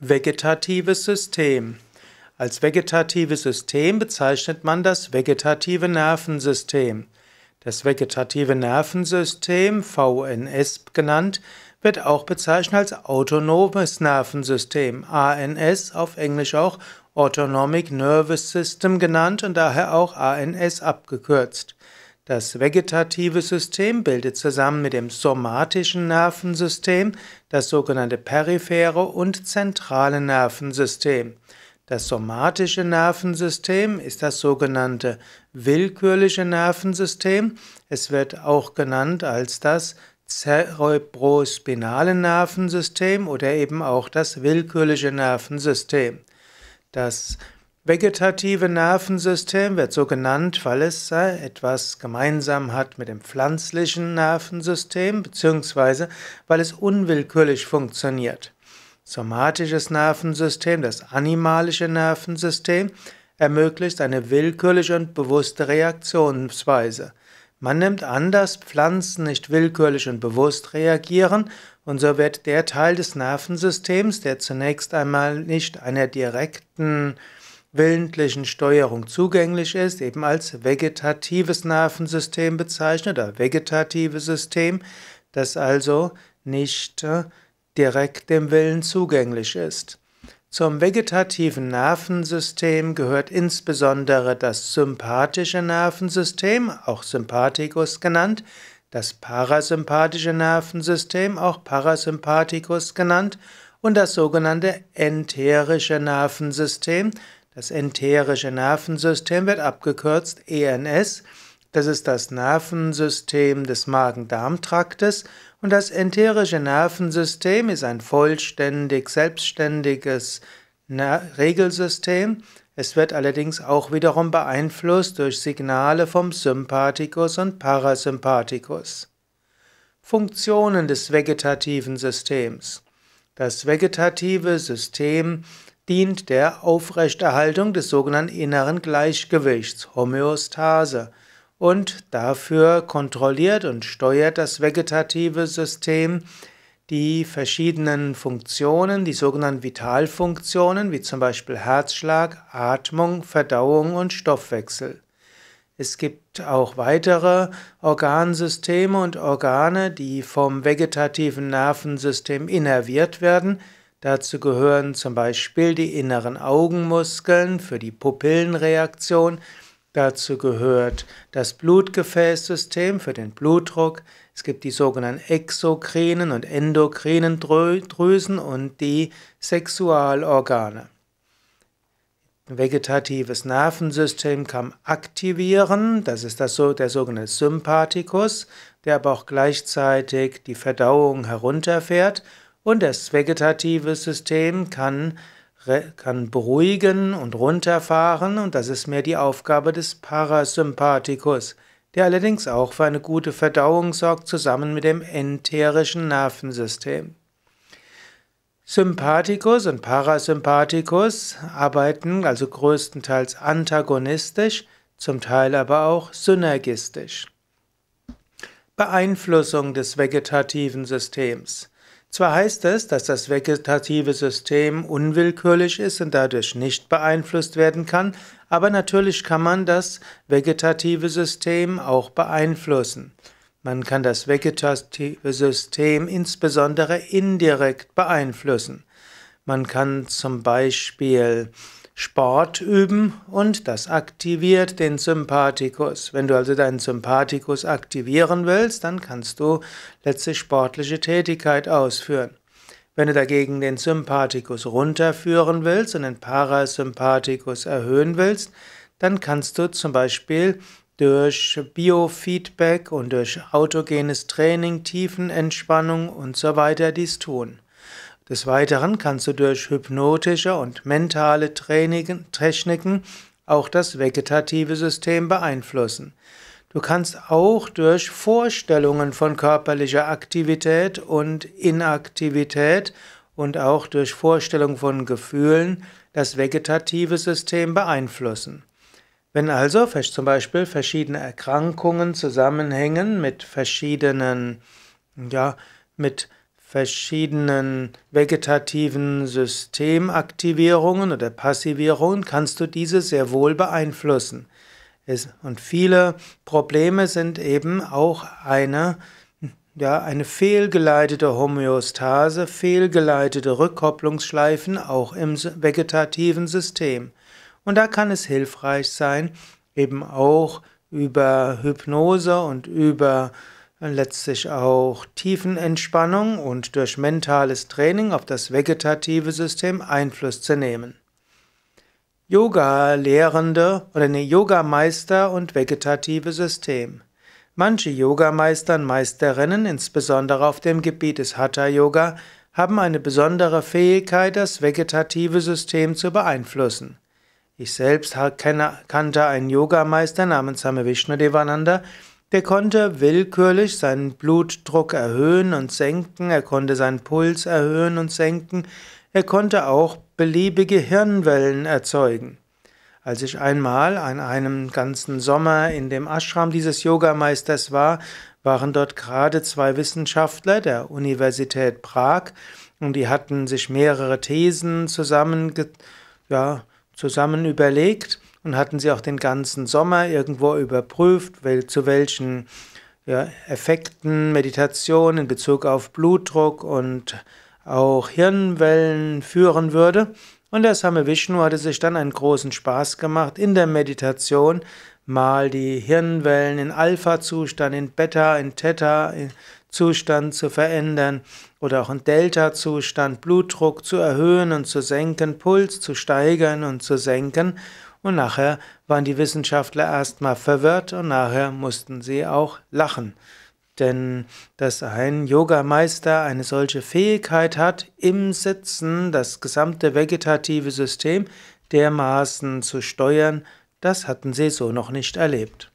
Vegetatives System. Als vegetatives System bezeichnet man das vegetative Nervensystem. Das vegetative Nervensystem, VNS genannt, wird auch bezeichnet als autonomes Nervensystem, ANS auf Englisch auch Autonomic Nervous System genannt und daher auch ANS abgekürzt. Das vegetative System bildet zusammen mit dem somatischen Nervensystem das sogenannte periphere und zentrale Nervensystem. Das somatische Nervensystem ist das sogenannte willkürliche Nervensystem. Es wird auch genannt als das cerebrospinale Nervensystem oder eben auch das willkürliche Nervensystem. Das vegetative Nervensystem wird so genannt, weil es äh, etwas gemeinsam hat mit dem pflanzlichen Nervensystem, beziehungsweise weil es unwillkürlich funktioniert. Somatisches Nervensystem, das animalische Nervensystem, ermöglicht eine willkürliche und bewusste Reaktionsweise. Man nimmt an, dass Pflanzen nicht willkürlich und bewusst reagieren, und so wird der Teil des Nervensystems, der zunächst einmal nicht einer direkten willentlichen Steuerung zugänglich ist, eben als vegetatives Nervensystem bezeichnet, oder vegetatives System, das also nicht äh, direkt dem Willen zugänglich ist. Zum vegetativen Nervensystem gehört insbesondere das sympathische Nervensystem, auch Sympathikus genannt, das parasympathische Nervensystem, auch Parasympathikus genannt, und das sogenannte enterische Nervensystem, das enterische Nervensystem wird abgekürzt ENS. Das ist das Nervensystem des Magen-Darm-Traktes und das enterische Nervensystem ist ein vollständig selbstständiges Regelsystem. Es wird allerdings auch wiederum beeinflusst durch Signale vom Sympathikus und Parasympathikus. Funktionen des vegetativen Systems. Das vegetative System dient der Aufrechterhaltung des sogenannten inneren Gleichgewichts, Homöostase, und dafür kontrolliert und steuert das vegetative System die verschiedenen Funktionen, die sogenannten Vitalfunktionen, wie zum Beispiel Herzschlag, Atmung, Verdauung und Stoffwechsel. Es gibt auch weitere Organsysteme und Organe, die vom vegetativen Nervensystem innerviert werden, Dazu gehören zum Beispiel die inneren Augenmuskeln für die Pupillenreaktion, Dazu gehört das Blutgefäßsystem für den Blutdruck. Es gibt die sogenannten exokrinen und endokrinen Drüsen und die Sexualorgane. Ein vegetatives Nervensystem kann aktivieren, das ist das, der sogenannte Sympathikus, der aber auch gleichzeitig die Verdauung herunterfährt und das vegetative System kann, kann beruhigen und runterfahren und das ist mehr die Aufgabe des Parasympathikus, der allerdings auch für eine gute Verdauung sorgt, zusammen mit dem enterischen Nervensystem. Sympathikus und Parasympathikus arbeiten also größtenteils antagonistisch, zum Teil aber auch synergistisch. Beeinflussung des vegetativen Systems. Zwar heißt es, dass das vegetative System unwillkürlich ist und dadurch nicht beeinflusst werden kann, aber natürlich kann man das vegetative System auch beeinflussen. Man kann das vegetative System insbesondere indirekt beeinflussen. Man kann zum Beispiel Sport üben und das aktiviert den Sympathikus. Wenn du also deinen Sympathikus aktivieren willst, dann kannst du letzte sportliche Tätigkeit ausführen. Wenn du dagegen den Sympathikus runterführen willst und den Parasympathikus erhöhen willst, dann kannst du zum Beispiel durch Biofeedback und durch autogenes Training, Tiefenentspannung und so weiter dies tun. Des Weiteren kannst du durch hypnotische und mentale Techniken auch das vegetative System beeinflussen. Du kannst auch durch Vorstellungen von körperlicher Aktivität und Inaktivität und auch durch Vorstellung von Gefühlen das vegetative System beeinflussen. Wenn also zum Beispiel verschiedene Erkrankungen zusammenhängen mit verschiedenen, ja, mit verschiedenen vegetativen Systemaktivierungen oder Passivierungen kannst du diese sehr wohl beeinflussen. Und viele Probleme sind eben auch eine, ja, eine fehlgeleitete Homöostase, fehlgeleitete Rückkopplungsschleifen auch im vegetativen System. Und da kann es hilfreich sein, eben auch über Hypnose und über letztlich auch Tiefenentspannung und durch mentales Training auf das vegetative System Einfluss zu nehmen. Yoga-Lehrende oder nee, Yogameister und vegetative System. Manche Yogameister und Meisterinnen, insbesondere auf dem Gebiet des Hatha-Yoga, haben eine besondere Fähigkeit, das vegetative System zu beeinflussen. Ich selbst kannte einen Yogameister namens Same Vishnu Devananda, der konnte willkürlich seinen Blutdruck erhöhen und senken, er konnte seinen Puls erhöhen und senken, er konnte auch beliebige Hirnwellen erzeugen. Als ich einmal an einem ganzen Sommer in dem Ashram dieses Yogameisters war, waren dort gerade zwei Wissenschaftler der Universität Prag und die hatten sich mehrere Thesen zusammen, ja, zusammen überlegt und hatten sie auch den ganzen Sommer irgendwo überprüft, wel, zu welchen ja, Effekten Meditation in Bezug auf Blutdruck und auch Hirnwellen führen würde. Und der Same Vishnu hatte sich dann einen großen Spaß gemacht, in der Meditation mal die Hirnwellen in Alpha-Zustand, in Beta, in Theta-Zustand zu verändern oder auch in Delta-Zustand, Blutdruck zu erhöhen und zu senken, Puls zu steigern und zu senken. Und nachher waren die Wissenschaftler erstmal verwirrt und nachher mussten sie auch lachen. Denn dass ein Yogameister eine solche Fähigkeit hat, im Sitzen das gesamte vegetative System dermaßen zu steuern, das hatten sie so noch nicht erlebt.